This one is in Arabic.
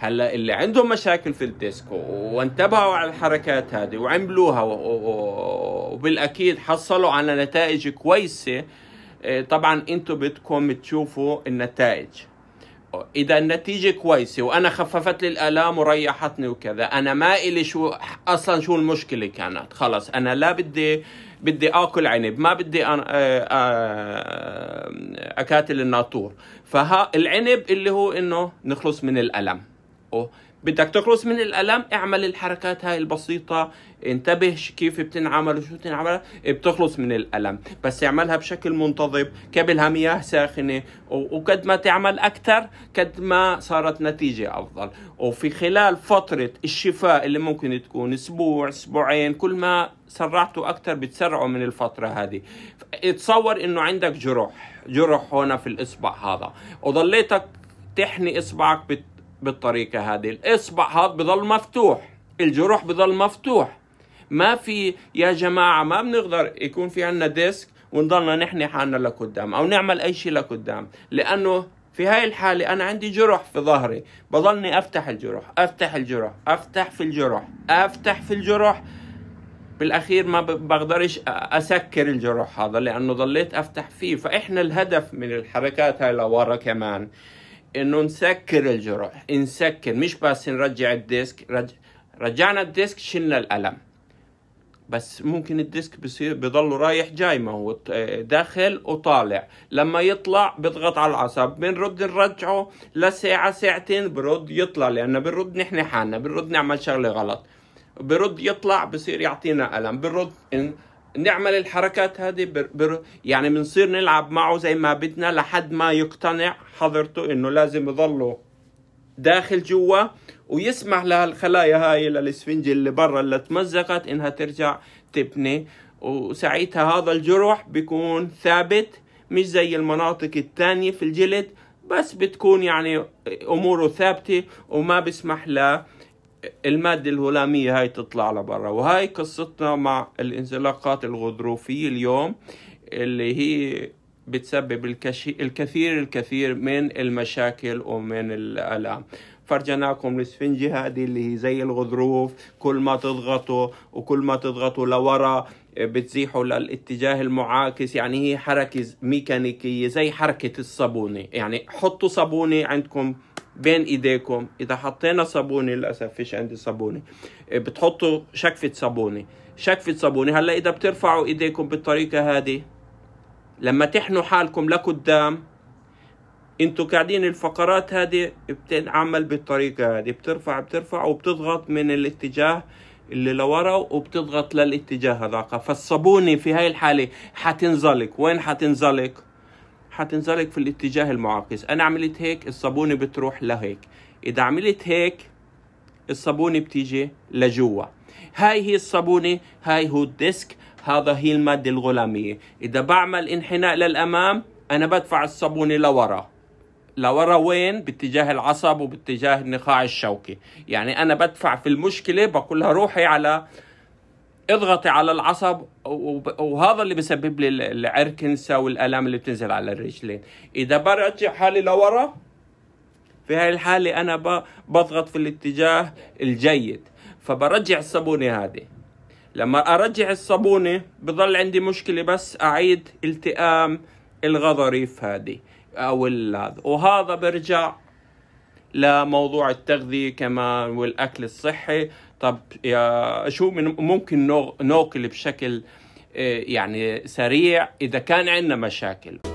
هلا اللي عندهم مشاكل في الديسكو وانتبهوا على الحركات هذه وعملوها وبالاكيد حصلوا على نتائج كويسه آه، طبعا انتم بدكم تشوفوا النتائج اذا النتيجه كويسه وانا خففت لي الالام وريحتني وكذا انا ما الي شو اصلا شو المشكله كانت خلص انا لا بدي بدي اكل عنب ما بدي آه، آه، اكاتل الناطور فها العنب اللي هو انه نخلص من الالم بدك تخلص من الالم اعمل الحركات هاي البسيطه انتبه كيف بتنعمل وشو بتنعمل بتخلص من الالم بس اعملها بشكل منتظم قبلها مياه ساخنه وقد ما تعمل اكثر قد ما صارت نتيجه افضل وفي خلال فتره الشفاء اللي ممكن تكون اسبوع اسبوعين كل ما سرعتوا اكثر بتسرعوا من الفتره هذه اتصور انه عندك جرح جرح هنا في الاصبع هذا وضليتك تحني اصبعك بت بالطريقة هذه الإصبع هذا بضل مفتوح الجروح بضل مفتوح ما في يا جماعة ما بنقدر يكون في عنا ديسك ونضلنا نحني حالنا لقدام أو نعمل أي شيء لقدام لأنه في هاي الحالة أنا عندي جرح في ظهري بضلني أفتح الجرح أفتح الجرح أفتح في الجرح أفتح في الجرح بالأخير ما بقدرش أسكر الجرح هذا لأنه ظليت أفتح فيه فإحنا الهدف من الحركات هاي لورا كمان انه نسكر الجروح نسكر مش بس نرجع الديسك رج... رجعنا الديسك شلنا الالم بس ممكن الديسك بصير بضله رايح جاي ما هو داخل وطالع لما يطلع بضغط على العصب بنرد نرجعه لساعة ساعتين برد يطلع لأنه بنرد نحن حالنا بنرد نعمل شغلة غلط برد يطلع بصير يعطينا ألم بنرد نعمل الحركات هذه بر بر يعني بنصير نلعب معه زي ما بدنا لحد ما يقتنع حضرته انه لازم يضله داخل جوا ويسمح لهالخلايا هاي للاسفنجة اللي برا اللي تمزقت انها ترجع تبني وساعتها هذا الجرح بيكون ثابت مش زي المناطق الثانية في الجلد بس بتكون يعني اموره ثابتة وما بيسمح له المادة الهلامية هاي تطلع لبرا وهاي قصتنا مع الانزلاقات الغضروفية اليوم اللي هي بتسبب الكثير الكثير من المشاكل ومن الآلام فرجناكم الاسفنجة هذه اللي هي زي الغضروف كل ما تضغطوا وكل ما تضغطوا لورا بتزيحوا للاتجاه المعاكس يعني هي حركة ميكانيكية زي حركة الصابونة يعني حطوا صابونة عندكم بين ايديكم اذا حطينا صابونه للاسف فيش عندي صابونه إيه، بتحطوا شكفه صابونه شكفه صابونه هلا اذا بترفعوا ايديكم بالطريقه هذه لما تحنوا حالكم لقدام انتوا قاعدين الفقرات هذه بتنعمل بالطريقه هذه بترفع بترفع وبتضغط من الاتجاه اللي لورا وبتضغط للاتجاه هذاك فالصابونه في هاي الحاله حتنزلق وين حتنزلق حتنزلق في الاتجاه المعاكس انا عملت هيك الصابونه بتروح لهيك اذا عملت هيك الصابونه بتيجي لجوا هاي هي الصابونه هاي هو الديسك هذا هي الماده الغلاميه اذا بعمل انحناء للامام انا بدفع الصابونه لورا لورا وين باتجاه العصب وباتجاه النخاع الشوكي يعني انا بدفع في المشكله بقول لها روحي على اضغطي على العصب وهذا اللي بسبب لي العركنسه والالام اللي بتنزل على الرجلين اذا برجع حالي لورا في هاي الحاله انا بضغط في الاتجاه الجيد فبرجع الصابونه هذه لما ارجع الصابونه بضل عندي مشكله بس اعيد التئام الغضاريف هذه او هذا وهذا برجع لموضوع التغذية كمان والأكل الصحي طب يا شو من ممكن نوكل بشكل آه، يعني سريع إذا كان عندنا مشاكل